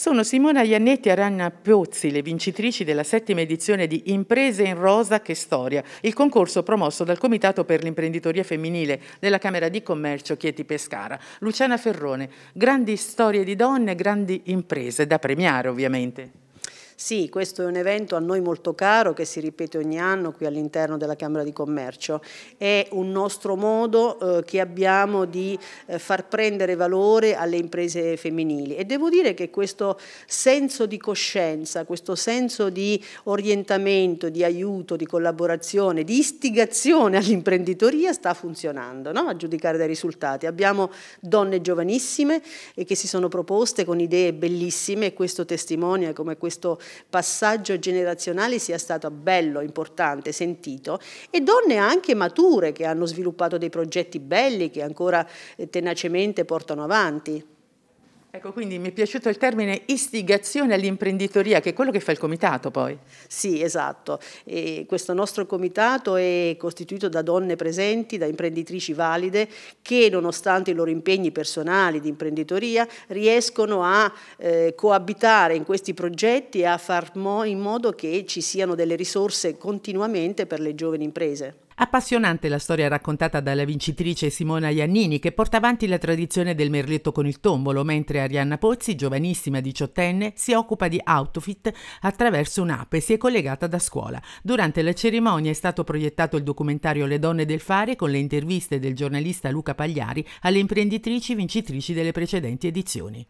Sono Simona Iannetti e Aranna Piozzi, le vincitrici della settima edizione di Imprese in Rosa che Storia, il concorso promosso dal Comitato per l'imprenditoria femminile della Camera di Commercio Chieti Pescara. Luciana Ferrone, grandi storie di donne, grandi imprese da premiare ovviamente. Sì, questo è un evento a noi molto caro che si ripete ogni anno qui all'interno della Camera di Commercio. È un nostro modo eh, che abbiamo di eh, far prendere valore alle imprese femminili e devo dire che questo senso di coscienza, questo senso di orientamento, di aiuto, di collaborazione, di istigazione all'imprenditoria sta funzionando, no? a giudicare dai risultati. Abbiamo donne giovanissime che si sono proposte con idee bellissime e questo testimonia come questo passaggio generazionale sia stato bello, importante, sentito e donne anche mature che hanno sviluppato dei progetti belli che ancora eh, tenacemente portano avanti. Ecco, quindi mi è piaciuto il termine istigazione all'imprenditoria, che è quello che fa il comitato poi. Sì, esatto. E questo nostro comitato è costituito da donne presenti, da imprenditrici valide, che nonostante i loro impegni personali di imprenditoria, riescono a eh, coabitare in questi progetti e a far mo in modo che ci siano delle risorse continuamente per le giovani imprese. Appassionante la storia raccontata dalla vincitrice Simona Iannini che porta avanti la tradizione del merletto con il tombolo, mentre Arianna Pozzi, giovanissima diciottenne, si occupa di outfit attraverso un'app e si è collegata da scuola. Durante la cerimonia è stato proiettato il documentario Le donne del fare con le interviste del giornalista Luca Pagliari alle imprenditrici vincitrici delle precedenti edizioni.